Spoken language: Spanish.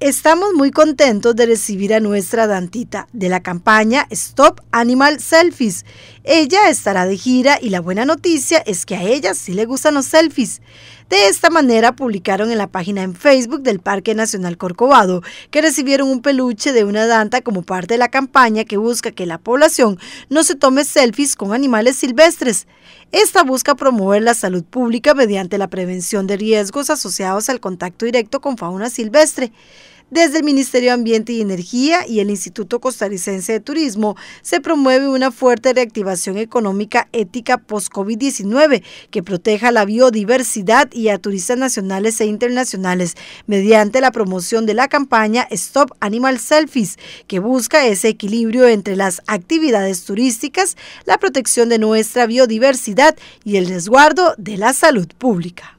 Estamos muy contentos de recibir a nuestra Dantita de la campaña Stop Animal Selfies. Ella estará de gira y la buena noticia es que a ella sí le gustan los selfies. De esta manera publicaron en la página en Facebook del Parque Nacional Corcovado que recibieron un peluche de una danta como parte de la campaña que busca que la población no se tome selfies con animales silvestres. Esta busca promover la salud pública mediante la prevención de riesgos asociados al contacto directo con fauna silvestre. Desde el Ministerio de Ambiente y Energía y el Instituto Costarricense de Turismo se promueve una fuerte reactivación económica ética post-COVID-19 que proteja la biodiversidad y a turistas nacionales e internacionales mediante la promoción de la campaña Stop Animal Selfies, que busca ese equilibrio entre las actividades turísticas, la protección de nuestra biodiversidad y el resguardo de la salud pública.